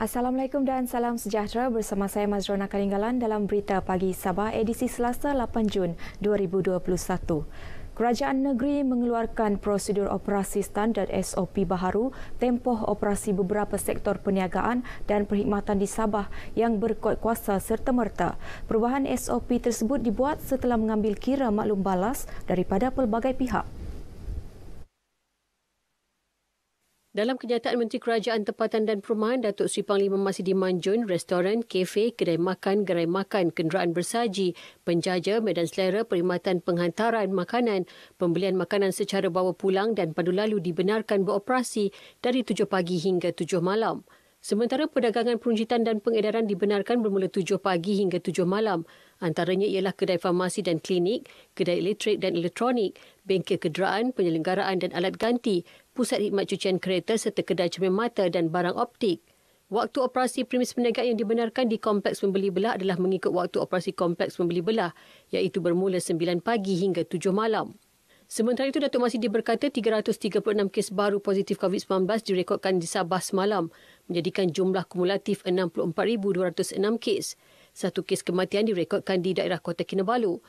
Assalamualaikum dan salam sejahtera bersama saya Mazrona Kalinggalan dalam Berita Pagi Sabah edisi Selasa 8 Jun 2021. Kerajaan Negeri mengeluarkan prosedur operasi standard SOP baharu tempoh operasi beberapa sektor perniagaan dan perkhidmatan di Sabah yang berkuat kuasa serta merta. Perubahan SOP tersebut dibuat setelah mengambil kira maklum balas daripada pelbagai pihak. Dalam kenyataan Menteri Kerajaan Tempatan dan Perumahan, Datuk Sri Panglima masih dimanjun restoran, kafe, kedai makan, gerai makan, kenderaan bersaji, penjaja, medan selera, perkhidmatan penghantaran makanan, pembelian makanan secara bawa pulang dan pandu lalu dibenarkan beroperasi dari 7 pagi hingga 7 malam. Sementara perdagangan peruncitan dan pengedaran dibenarkan bermula 7 pagi hingga 7 malam. Antaranya ialah kedai farmasi dan klinik, kedai elektrik dan elektronik, bengkel kenderaan, penyelenggaraan dan alat ganti, pusat khidmat cucian kereta serta kedai cermin mata dan barang optik. Waktu operasi premis perniagaan yang dibenarkan di Kompleks Pembeli Belah adalah mengikut waktu operasi Kompleks Pembeli Belah iaitu bermula 9 pagi hingga 7 malam. Sementara itu, Datuk Masidi berkata 336 kes baru positif COVID-19 direkodkan di Sabah semalam menjadikan jumlah kumulatif 64,206 kes. Satu kes kematian direkodkan di daerah Kota Kinabalu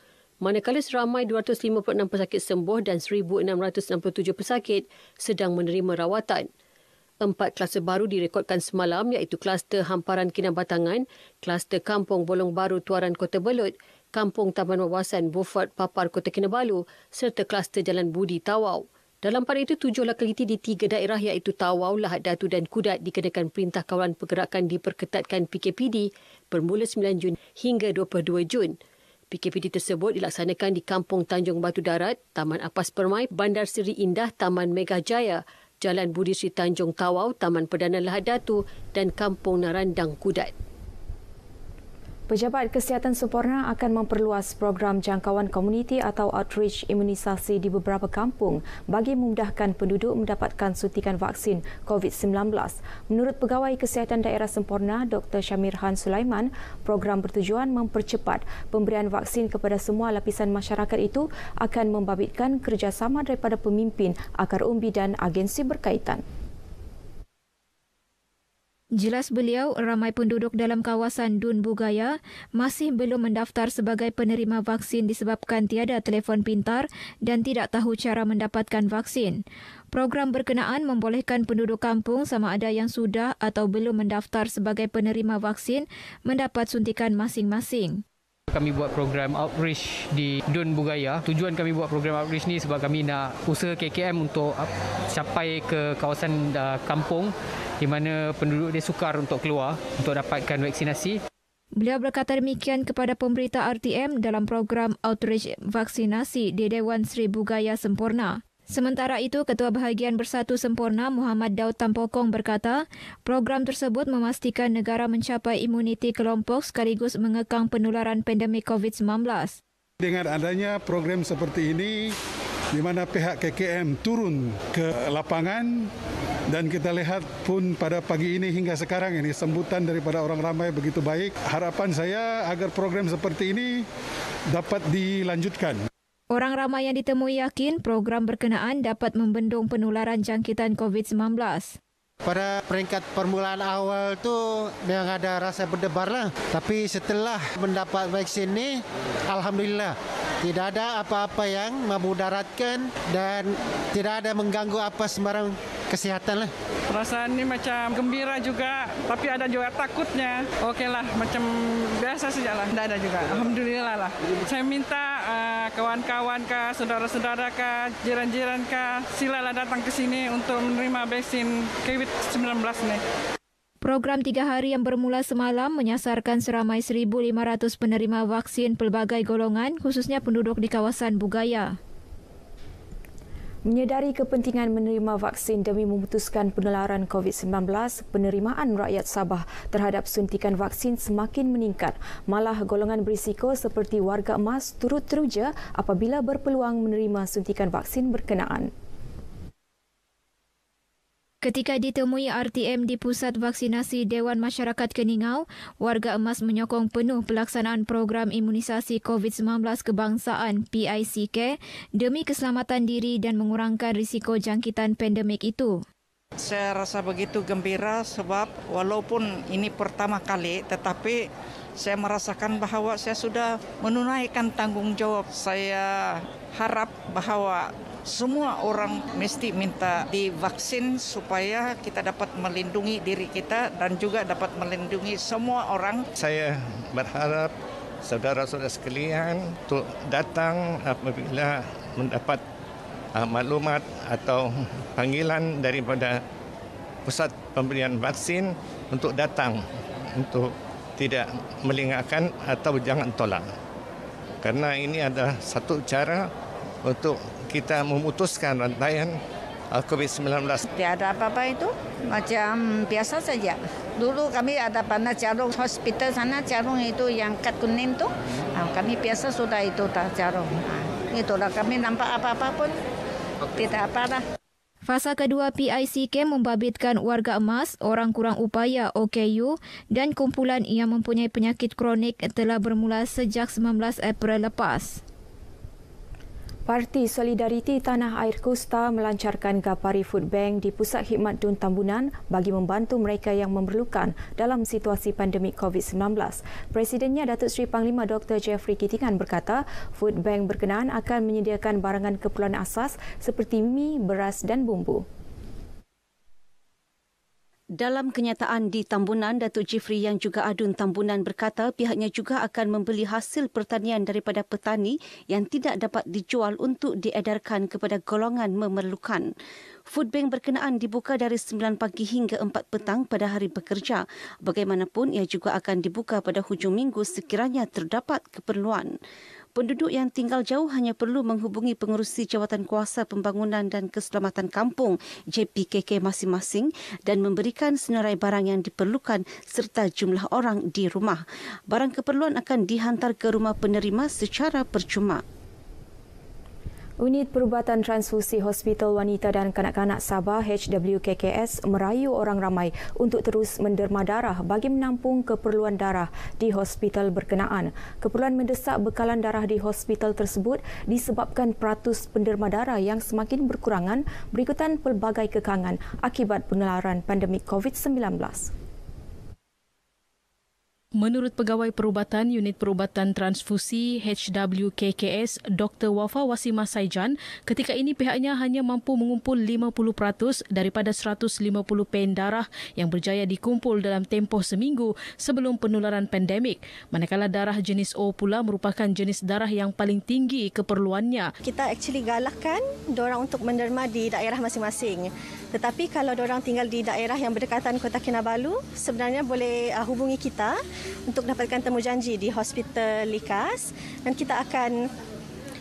manakala seramai 256 pesakit sembuh dan 1,667 pesakit sedang menerima rawatan. Empat kluster baru direkodkan semalam iaitu kluster Hamparan Kinabatangan, kluster Kampung Bolong Baru Tuaran Kota Belut, Kampung Taman Wawasan Beaufort Papar Kota Kinabalu serta kluster Jalan Budi Tawau. Dalam pada itu, tujuh lokaliti di tiga daerah iaitu Tawau, lahat Datu dan Kudat dikenakan Perintah Kawalan Pergerakan diperketatkan PKPD bermula 9 Jun hingga 22 Jun. PKPD tersebut dilaksanakan di Kampung Tanjung Batu Darat, Taman Apas Permai, Bandar Seri Indah, Taman Mega Jaya, Jalan Budi Sri Tanjung Tawau, Taman Perdana Lahadatu dan Kampung Narandang Kudat. Pejabat Kesihatan Semporna akan memperluas program jangkauan komuniti atau outreach imunisasi di beberapa kampung bagi memudahkan penduduk mendapatkan suntikan vaksin COVID-19. Menurut Pegawai Kesihatan Daerah Semporna, Dr. Syamir Sulaiman, program bertujuan mempercepat pemberian vaksin kepada semua lapisan masyarakat itu akan membabitkan kerjasama daripada pemimpin, akar umbi dan agensi berkaitan. Jelas beliau, ramai penduduk dalam kawasan Dun Bugaya masih belum mendaftar sebagai penerima vaksin disebabkan tiada telefon pintar dan tidak tahu cara mendapatkan vaksin. Program berkenaan membolehkan penduduk kampung sama ada yang sudah atau belum mendaftar sebagai penerima vaksin mendapat suntikan masing-masing. Kami buat program outreach di Dun Bugaya. Tujuan kami buat program outreach ni sebab kami nak usaha KKM untuk capai ke kawasan uh, kampung di mana penduduk dia sukar untuk keluar untuk dapatkan vaksinasi. Beliau berkata demikian kepada pemberita RTM dalam program outreach vaksinasi di Dewan Sri Bugaya Sempurna. Sementara itu, Ketua Bahagian Bersatu Sempurna Muhammad Daud Tampokong berkata, program tersebut memastikan negara mencapai imuniti kelompok sekaligus mengekang penularan pandemik COVID-19. Dengan adanya program seperti ini, di mana pihak KKM turun ke lapangan dan kita lihat pun pada pagi ini hingga sekarang ini sambutan daripada orang ramai begitu baik. Harapan saya agar program seperti ini dapat dilanjutkan. Orang ramai yang ditemui yakin program berkenaan dapat membendung penularan jangkitan COVID-19. Pada peringkat permulaan awal tu memang ada rasa berdebar lah. Tapi setelah mendapat vaksin ini, Alhamdulillah tidak ada apa-apa yang memudaratkan dan tidak ada mengganggu apa sembarang Kesehatan lah. Perasaan ini macam gembira juga, tapi ada juga takutnya. Oke lah, macam biasa saja lah. Tidak ada juga. Alhamdulillah lah. Saya minta uh, kawan-kawan uh, kah, saudara-saudara kah, jiran-jiran kah, silalah datang ke sini untuk menerima vaksin COVID-19 nih. Program tiga hari yang bermula semalam menyasarkan seramai 1,500 penerima vaksin pelbagai golongan, khususnya penduduk di kawasan Bugaya. Menyedari kepentingan menerima vaksin demi memutuskan penularan COVID-19, penerimaan rakyat Sabah terhadap suntikan vaksin semakin meningkat. Malah golongan berisiko seperti warga emas turut teruja apabila berpeluang menerima suntikan vaksin berkenaan. Ketika ditemui RTM di Pusat Vaksinasi Dewan Masyarakat Keningau, warga emas menyokong penuh pelaksanaan program imunisasi COVID-19 kebangsaan PICK demi keselamatan diri dan mengurangkan risiko jangkitan pandemik itu. Saya rasa begitu gembira sebab walaupun ini pertama kali tetapi saya merasakan bahawa saya sudah menunaikan tanggungjawab. Saya harap bahawa semua orang mesti minta divaksin supaya kita dapat melindungi diri kita dan juga dapat melindungi semua orang. Saya berharap saudara-saudara sekalian untuk datang apabila mendapat uh, maklumat atau panggilan daripada pusat pemberian vaksin untuk datang untuk tidak melingakkan atau jangan tolak. Karena ini adalah satu cara untuk kita memutuskan rantaian COVID-19. Tiada apa-apa itu, macam biasa saja. Dulu kami ada pernah jarung hospital sana, jarung itu yang kat kuning itu. Hmm. Ah, kami biasa sudah itu tak jarum. Ah, itulah kami nampak apa-apa pun, tidak apa-apa. Fasa kedua PICK membabitkan warga emas, orang kurang upaya OKU dan kumpulan yang mempunyai penyakit kronik telah bermula sejak 19 April lepas. Parti Solidariti Tanah Air Kusta melancarkan Gapari Food Bank di Pusat Khidmat Dun Tambunan bagi membantu mereka yang memerlukan dalam situasi pandemik COVID-19. Presidennya Datuk Seri Panglima Dr. Jeffrey Kitingan berkata, Food Bank berkenaan akan menyediakan barangan keperluan asas seperti mie, beras dan bumbu. Dalam kenyataan di Tambunan, Datuk Jifri yang juga adun Tambunan berkata pihaknya juga akan membeli hasil pertanian daripada petani yang tidak dapat dijual untuk diedarkan kepada golongan memerlukan. Food bank berkenaan dibuka dari 9 pagi hingga 4 petang pada hari bekerja. Bagaimanapun, ia juga akan dibuka pada hujung minggu sekiranya terdapat keperluan penduduk yang tinggal jauh hanya perlu menghubungi pengurusi jawatan kuasa pembangunan dan keselamatan kampung JPKK masing-masing dan memberikan senarai barang yang diperlukan serta jumlah orang di rumah. Barang keperluan akan dihantar ke rumah penerima secara percuma. Unit Perubatan Transfusi Hospital Wanita dan Kanak-Kanak Sabah HWKKS merayu orang ramai untuk terus menderma darah bagi menampung keperluan darah di hospital berkenaan. Keperluan mendesak bekalan darah di hospital tersebut disebabkan peratus penderma darah yang semakin berkurangan berikutan pelbagai kekangan akibat penularan pandemik COVID-19. Menurut pegawai perubatan Unit Perubatan Transfusi HWKKS Dr. Wafa Wasima Saijan, ketika ini pihaknya hanya mampu mengumpul 50% daripada 150 pen darah yang berjaya dikumpul dalam tempoh seminggu sebelum penularan pandemik. Manakala darah jenis O pula merupakan jenis darah yang paling tinggi keperluannya. Kita actually galakkan orang untuk menderma di daerah masing-masing. Tetapi kalau orang tinggal di daerah yang berdekatan Kota Kinabalu, sebenarnya boleh uh, hubungi kita untuk dapatkan temu janji di Hospital Likas dan kita akan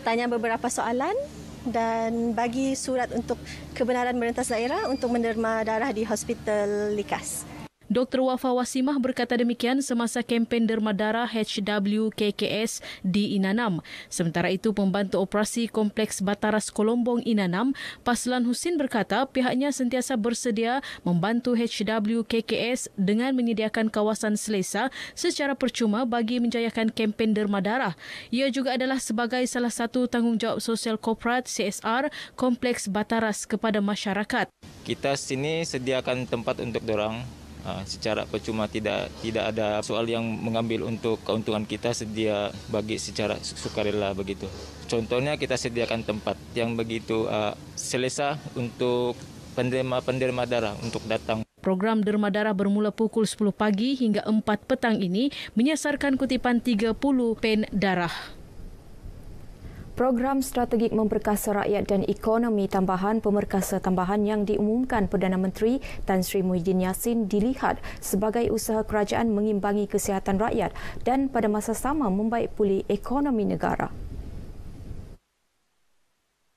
tanya beberapa soalan dan bagi surat untuk kebenaran merentas daerah untuk menderma darah di Hospital Likas. Dr. Wafa Wasimah berkata demikian semasa kempen dermadara HWKKS di Inanam. Sementara itu, pembantu operasi Kompleks Bataras Kolombong Inanam, Paslan Husin berkata pihaknya sentiasa bersedia membantu HWKKS dengan menyediakan kawasan selesa secara percuma bagi menjayakan kempen dermadara. Ia juga adalah sebagai salah satu tanggungjawab sosial korporat CSR Kompleks Bataras kepada masyarakat. Kita sini sediakan tempat untuk dorang Ah, secara percuma tidak tidak ada soal yang mengambil untuk keuntungan kita sedia bagi secara sukarela begitu. Contohnya kita sediakan tempat yang begitu uh, selesa untuk penderma-penderma darah untuk datang. Program Derma Darah bermula pukul 10 pagi hingga 4 petang ini menyasarkan kutipan 30 pen darah program strategik memperkasa rakyat dan ekonomi tambahan pemerkasa tambahan yang diumumkan Perdana Menteri Tan Sri Muhyiddin Yassin dilihat sebagai usaha kerajaan mengimbangi kesihatan rakyat dan pada masa sama membaik pulih ekonomi negara.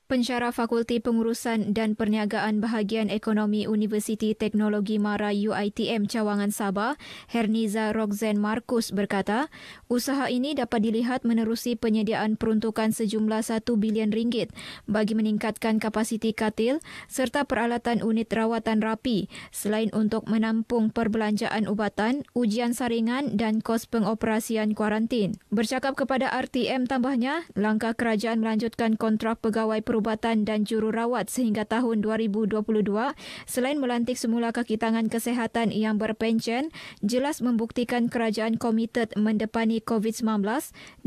Pencara Fakulti Pengurusan dan Perniagaan Bahagian Ekonomi Universiti Teknologi Mara UITM Cawangan Sabah, Herniza Rogzen Markus berkata, usaha ini dapat dilihat menerusi penyediaan peruntukan sejumlah 1 bilion ringgit bagi meningkatkan kapasiti katil serta peralatan unit rawatan rapi selain untuk menampung perbelanjaan ubatan, ujian saringan dan kos pengoperasian kuarantin. Bercakap kepada RTM tambahnya, langkah kerajaan melanjutkan kontrak pegawai peruntukan perubatan dan jururawat sehingga tahun 2022 selain melantik semula kakitangan kesehatan yang berpencen jelas membuktikan kerajaan komited mendepani COVID-19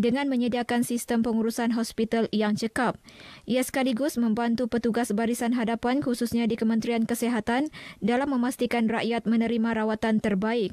dengan menyediakan sistem pengurusan hospital yang cekap. Ia sekaligus membantu petugas barisan hadapan khususnya di Kementerian Kesehatan dalam memastikan rakyat menerima rawatan terbaik.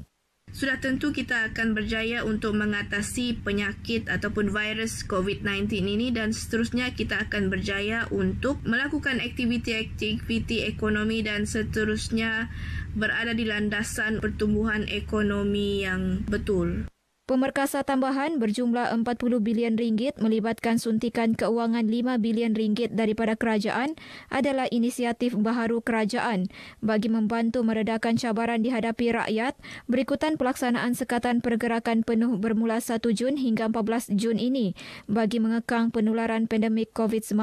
Sudah tentu kita akan berjaya untuk mengatasi penyakit ataupun virus COVID-19 ini dan seterusnya kita akan berjaya untuk melakukan aktiviti-aktiviti ekonomi dan seterusnya berada di landasan pertumbuhan ekonomi yang betul. Pemerkasa tambahan berjumlah 40 bilion ringgit melibatkan suntikan keuangan 5 bilion ringgit daripada kerajaan adalah inisiatif baharu kerajaan bagi membantu meredakan cabaran dihadapi rakyat berikutan pelaksanaan sekatan pergerakan penuh bermula 1 Jun hingga 14 Jun ini bagi mengekang penularan pandemik COVID-19.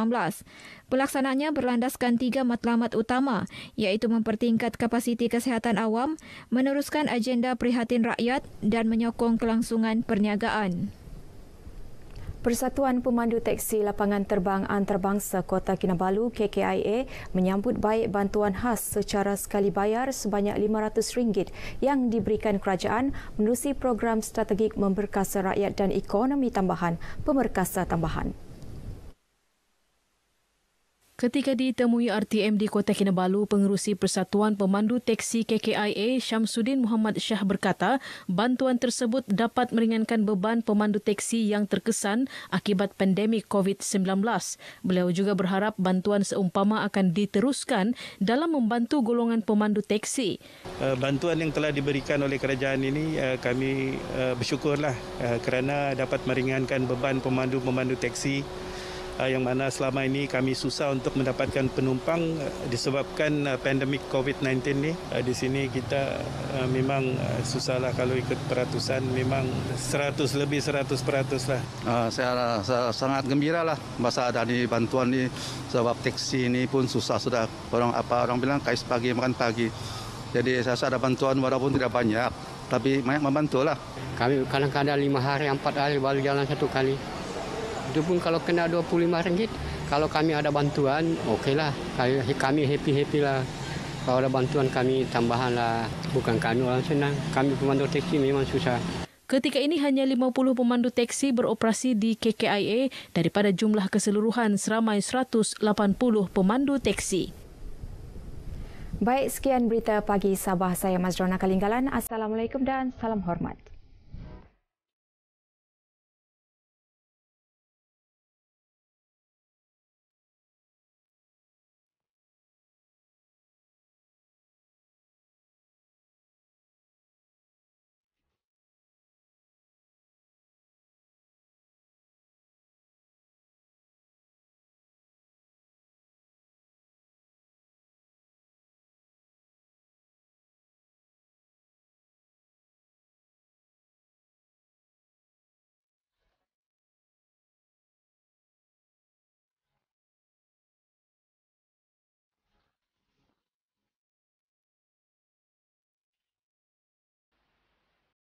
Pelaksanaannya berlandaskan tiga matlamat utama yaitu mempertingkat kapasiti kesihatan awam, meneruskan agenda prihatin rakyat dan menyokong kelangsungan perniagaan. Persatuan Pemandu Teksi Lapangan Terbang Antarabangsa Kota Kinabalu KKIA menyambut baik bantuan khas secara sekali bayar sebanyak RM500 yang diberikan kerajaan melalui program strategik memperkasa rakyat dan ekonomi tambahan, pemerkasa tambahan. Ketika ditemui RTM di Kota Kinabalu, Pengerusi Persatuan Pemandu Teksi KKIA Syamsuddin Muhammad Shah berkata, bantuan tersebut dapat meringankan beban pemandu teksi yang terkesan akibat pandemik COVID-19. Beliau juga berharap bantuan seumpama akan diteruskan dalam membantu golongan pemandu teksi. Eh, bantuan yang telah diberikan oleh kerajaan ini eh, kami eh, bersyukurlah kerana dapat meringankan beban pemandu-pemandu teksi Eh, yang mana selama ini kami susah untuk mendapatkan penumpang eh, disebabkan eh, pandemik COVID-19 ni. Di sini kita memang susahlah kalau ikut peratusan memang 100 lebih 100 peratus lah. Ah, saya, saya sangat gembira lah masa ada ni bantuan ni sebab teksi ini pun susah sudah orang apa orang bilang kais pagi makan pagi. Jadi saya rasa ada bantuan walaupun tidak banyak tapi banyak membantu lah. Kami kadang-kadang lima hari, empat hari baru jalan satu kali. Itu pun kalau kena RM25, kalau kami ada bantuan, okeylah. Kami happy-happy lah. Kalau ada bantuan kami, tambahanlah. Bukan kami orang senang. Kami pemandu teksi memang susah. Ketika ini hanya 50 pemandu teksi beroperasi di KKIA daripada jumlah keseluruhan seramai 180 pemandu teksi. Baik, sekian berita pagi Sabah. Saya Mazrona Kalinggalan. Assalamualaikum dan salam hormat.